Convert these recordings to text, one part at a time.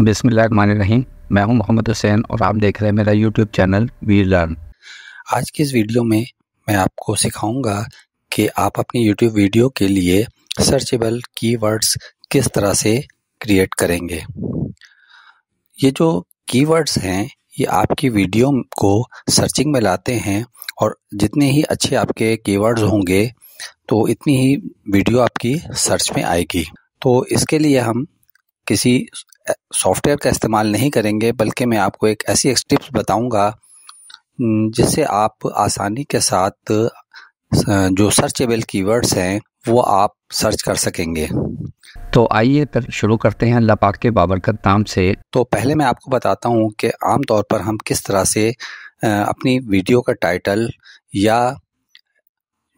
बिसमीम मैं हूं मोहम्मद हुसैन और आप देख रहे हैं मेरा यूट्यूब चैनल वी लर्न आज की इस वीडियो में मैं आपको सिखाऊंगा कि आप अपनी यूट्यूब वीडियो के लिए सर्चेबल कीवर्ड्स किस तरह से क्रिएट करेंगे ये जो कीवर्ड्स हैं ये आपकी वीडियो को सर्चिंग में लाते हैं और जितने ही अच्छे आपके कीवर्ड्स होंगे तो इतनी ही वीडियो आपकी सर्च में आएगी तो इसके लिए हम किसी सॉफ्टवेयर का इस्तेमाल नहीं करेंगे बल्कि मैं आपको एक ऐसी टिप्स बताऊंगा जिससे आप आसानी के साथ जो सर्चेबल कीवर्ड्स हैं वो आप सर्च कर सकेंगे तो आइए फिर शुरू करते हैं अल्लाह पाक के बाबरकत नाम से तो पहले मैं आपको बताता हूँ कि आमतौर पर हम किस तरह से अपनी वीडियो का टाइटल या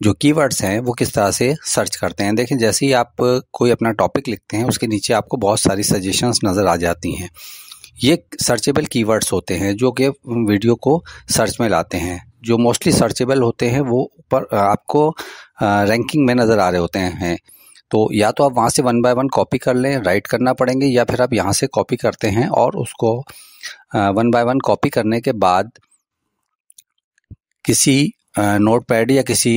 जो कीवर्ड्स हैं वो किस तरह से सर्च करते हैं देखें जैसे ही आप कोई अपना टॉपिक लिखते हैं उसके नीचे आपको बहुत सारी सजेशंस नज़र आ जाती हैं ये सर्चेबल कीवर्ड्स होते हैं जो कि वीडियो को सर्च में लाते हैं जो मोस्टली सर्चेबल होते हैं वो ऊपर आपको रैंकिंग में नज़र आ रहे होते हैं तो या तो आप वहाँ से वन बाय वन कॉपी कर लें राइट करना पड़ेंगे या फिर आप यहाँ से कॉपी करते हैं और उसको वन बाय वन कॉपी करने के बाद किसी नोट पैड या किसी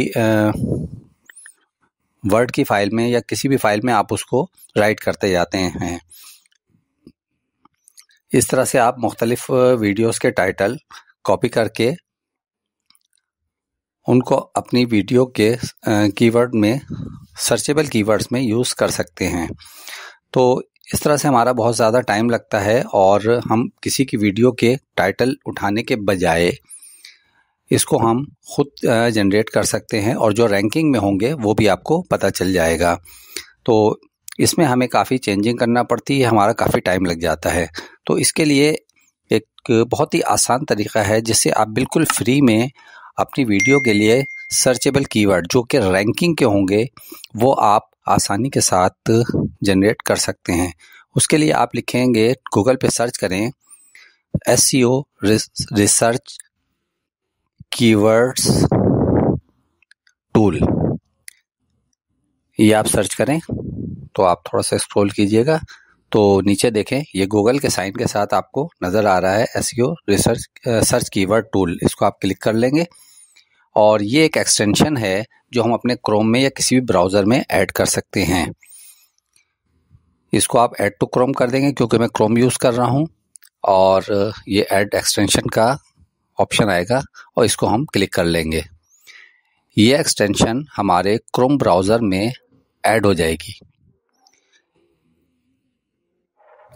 वर्ड की फाइल में या किसी भी फाइल में आप उसको राइट करते जाते हैं इस तरह से आप मुख्तलिफ वीडियोस के टाइटल कॉपी करके उनको अपनी वीडियो के कीवर्ड में सर्चेबल कीवर्ड्स में यूज़ कर सकते हैं तो इस तरह से हमारा बहुत ज़्यादा टाइम लगता है और हम किसी की वीडियो के टाइटल उठाने के बजाय इसको हम खुद जनरेट कर सकते हैं और जो रैंकिंग में होंगे वो भी आपको पता चल जाएगा तो इसमें हमें काफ़ी चेंजिंग करना पड़ती है हमारा काफ़ी टाइम लग जाता है तो इसके लिए एक बहुत ही आसान तरीका है जिससे आप बिल्कुल फ्री में अपनी वीडियो के लिए सर्चेबल कीवर्ड जो कि रैंकिंग के होंगे वो आप आसानी के साथ जनरेट कर सकते हैं उसके लिए आप लिखेंगे गूगल पे सर्च करें S C O research keywords tool ये आप सर्च करें तो आप थोड़ा सा स्क्रॉल कीजिएगा तो नीचे देखें ये गूगल के साइन के साथ आपको नज़र आ रहा है S research search keyword tool इसको आप क्लिक कर लेंगे और ये एक एक्सटेंशन है जो हम अपने क्रोम में या किसी भी ब्राउज़र में ऐड कर सकते हैं इसको आप ऐड टू क्रोम कर देंगे क्योंकि मैं क्रोम यूज़ कर रहा हूँ और ये ऐड एक्सटेंशन का ऑप्शन आएगा और इसको हम क्लिक कर लेंगे ये एक्सटेंशन हमारे क्रोम ब्राउज़र में ऐड हो जाएगी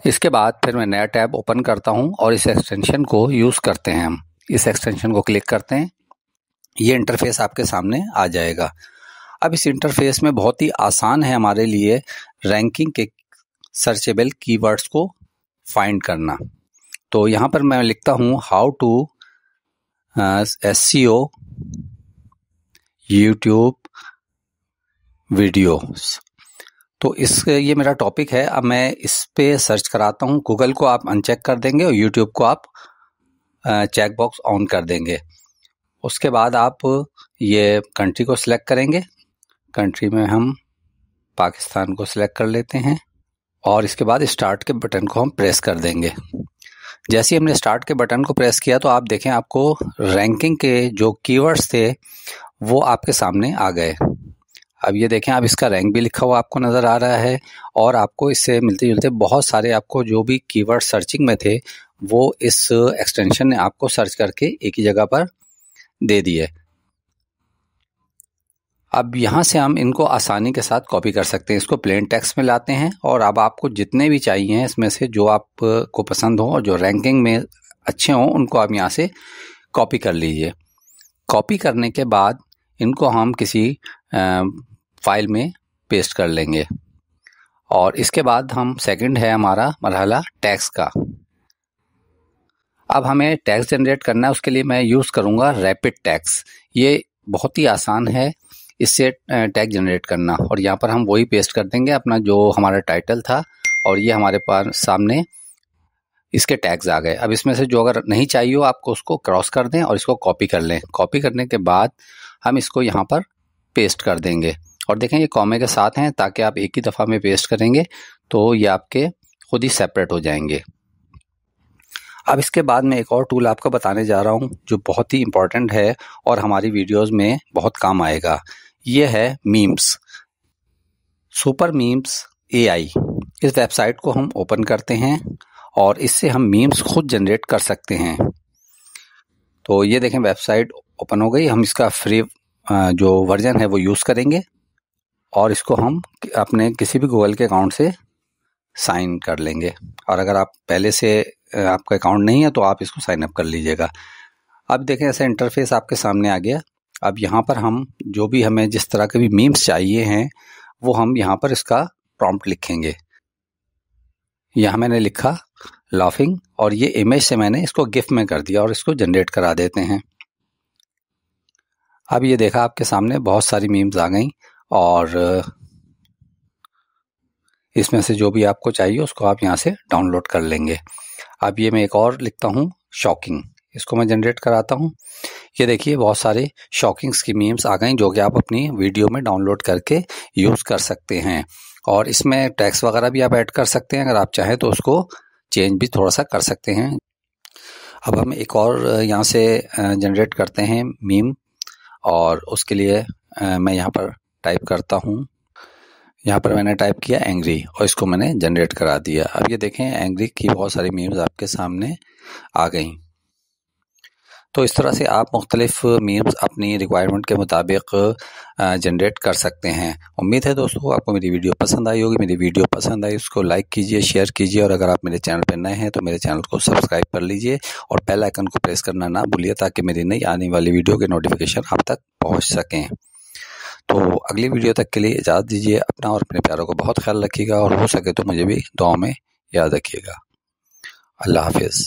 इसके बाद फिर मैं नया टैब ओपन करता हूँ और इस एक्सटेंशन को यूज़ करते हैं हम इस एक्सटेंशन को क्लिक करते हैं ये इंटरफेस आपके सामने आ जाएगा अब इस इंटरफेस में बहुत ही आसान है हमारे लिए रैंकिंग के सर्चेबल कीवर्ड्स को फाइंड करना तो यहाँ पर मैं लिखता हूँ हाउ टू ओ यूट्यूब वीडियोस तो इस ये मेरा टॉपिक है अब मैं इस पे सर्च कराता हूँ गूगल को आप अनचेक कर देंगे और यूट्यूब को आप चेक बॉक्स ऑन कर देंगे उसके बाद आप ये कंट्री को सिलेक्ट करेंगे कंट्री में हम पाकिस्तान को सिलेक्ट कर लेते हैं और इसके बाद स्टार्ट के बटन को हम प्रेस कर देंगे जैसे ही हमने स्टार्ट के बटन को प्रेस किया तो आप देखें आपको रैंकिंग के जो कीवर्ड्स थे वो आपके सामने आ गए अब ये देखें आप इसका रैंक भी लिखा हुआ आपको नज़र आ रहा है और आपको इससे मिलते जुलते बहुत सारे आपको जो भी कीवर्ड सर्चिंग में थे वो इस एक्सटेंशन ने आपको सर्च करके एक ही जगह पर दे दिए अब यहाँ से हम इनको आसानी के साथ कॉपी कर सकते हैं इसको प्लेन टेक्स्ट में लाते हैं और अब आपको जितने भी चाहिए इसमें से जो आपको पसंद हो और जो रैंकिंग में अच्छे हों उनको आप यहाँ से कॉपी कर लीजिए कॉपी करने के बाद इनको हम किसी फाइल में पेस्ट कर लेंगे और इसके बाद हम सेकंड है हमारा मरहला टैक्स का अब हमें टैक्स जनरेट करना है उसके लिए मैं यूज़ करूँगा रैपिड टैक्स ये बहुत ही आसान है इससे टैग जनरेट करना और यहाँ पर हम वही पेस्ट कर देंगे अपना जो हमारा टाइटल था और ये हमारे पास सामने इसके टैग्स आ गए अब इसमें से जो अगर नहीं चाहिए हो आपको उसको क्रॉस कर दें और इसको कॉपी कर लें कॉपी करने के बाद हम इसको यहाँ पर पेस्ट कर देंगे और देखें ये कॉमे के साथ हैं ताकि आप एक ही दफ़ा में पेस्ट करेंगे तो ये आपके खुद ही सेपरेट हो जाएंगे अब इसके बाद में एक और टूल आपको बताने जा रहा हूँ जो बहुत ही इम्पॉर्टेंट है और हमारी वीडियोस में बहुत काम आएगा ये है मीम्स सुपर मीम्स ए इस वेबसाइट को हम ओपन करते हैं और इससे हम मीम्स खुद जनरेट कर सकते हैं तो ये देखें वेबसाइट ओपन हो गई हम इसका फ्री जो वर्जन है वो यूज़ करेंगे और इसको हम अपने किसी भी गूगल के अकाउंट से साइन कर लेंगे और अगर आप पहले से आपका अकाउंट नहीं है तो आप इसको साइन अप कर लीजिएगा अब देखें ऐसा इंटरफेस आपके सामने आ गया अब यहाँ पर हम जो भी हमें जिस तरह के भी मीम्स चाहिए हैं वो हम यहाँ पर इसका प्रॉम्प्ट लिखेंगे यहाँ मैंने लिखा लाफिंग और ये इमेज से मैंने इसको गिफ्ट में कर दिया और इसको जनरेट करा देते हैं अब ये देखा आपके सामने बहुत सारी मीम्स आ गई और इसमें से जो भी आपको चाहिए उसको आप यहाँ से डाउनलोड कर लेंगे अब ये मैं एक और लिखता हूँ शॉकिंग इसको मैं जनरेट कराता हूँ ये देखिए बहुत सारे शॉकिंग्स की मीम्स आ गई जो कि आप अपनी वीडियो में डाउनलोड करके यूज़ कर सकते हैं और इसमें टैक्स वगैरह भी आप ऐड कर सकते हैं अगर आप चाहें तो उसको चेंज भी थोड़ा सा कर सकते हैं अब हम एक और यहाँ से जनरेट करते हैं मीम और उसके लिए मैं यहाँ पर टाइप करता हूँ यहाँ पर मैंने टाइप किया एंग्री और इसको मैंने जनरेट करा दिया अब ये देखें एंग्री की बहुत सारी मीम्स आपके सामने आ गई तो इस तरह से आप मुख्तलिफ मीम्स अपनी रिक्वायरमेंट के मुताबिक जनरेट कर सकते हैं उम्मीद है दोस्तों आपको मेरी वीडियो पसंद आई होगी मेरी वीडियो पसंद आई उसको लाइक कीजिए शेयर कीजिए और अगर आप मेरे चैनल पर नए हैं तो मेरे चैनल को सब्सक्राइब कर लीजिए और बेल आइकन को प्रेस करना ना भूलिए ताकि मेरी नई आने वाली वीडियो के नोटिफिकेशन आप तक पहुँच सकें तो अगली वीडियो तक के लिए इजाज़त दीजिए अपना और अपने प्यारों को बहुत ख्याल रखिएगा और हो सके तो मुझे भी दुआ में याद रखिएगा अल्लाह हाफिज़